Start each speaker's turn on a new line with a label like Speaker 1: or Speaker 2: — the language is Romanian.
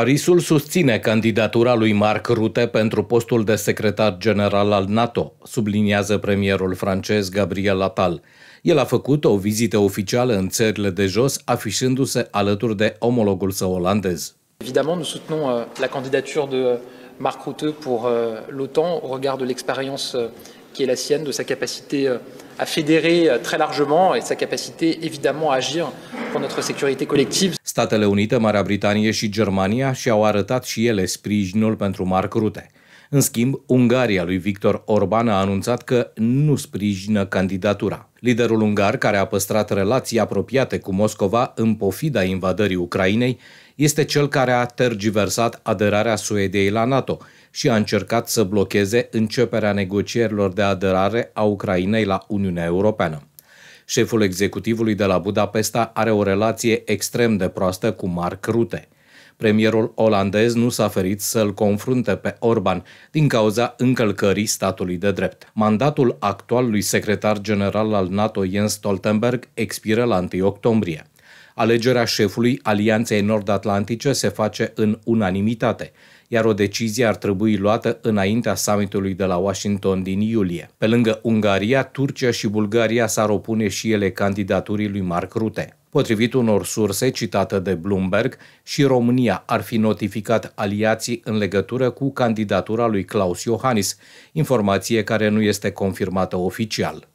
Speaker 1: Parisul susține candidatura lui Marc Rutte pentru postul de secretar general al NATO, subliniază premierul francez Gabriel Attal. El a făcut o vizită oficială în țările de jos, afișându-se alături de omologul său olandez.
Speaker 2: Evident, noi susținem euh, la candidatura de Marc Rutte pentru l'OTAN au regard de l'expérience euh, qui est la sienne, de sa capacité euh, à fédérer euh, très largement et de sa capacité évidemment à agir pour notre sécurité collective.
Speaker 1: Statele Unite, Marea Britanie și Germania și-au arătat și ele sprijinul pentru Mark Rutte. În schimb, Ungaria lui Victor Orban a anunțat că nu sprijină candidatura. Liderul ungar, care a păstrat relații apropiate cu Moscova în pofida invadării Ucrainei, este cel care a tergiversat aderarea Suediei la NATO și a încercat să blocheze începerea negocierilor de aderare a Ucrainei la Uniunea Europeană. Șeful executivului de la Budapesta are o relație extrem de proastă cu Mark Rutte. Premierul olandez nu s-a ferit să-l confrunte pe Orban din cauza încălcării statului de drept. Mandatul actualului secretar general al NATO Jens Stoltenberg expiră la 1 octombrie. Alegerea șefului Alianței Nord-Atlantice se face în unanimitate, iar o decizie ar trebui luată înaintea summitului de la Washington din iulie. Pe lângă Ungaria, Turcia și Bulgaria s-ar opune și ele candidaturii lui Mark Rutte. Potrivit unor surse citate de Bloomberg, și România ar fi notificat aliații în legătură cu candidatura lui Klaus Iohannis, informație care nu este confirmată oficial.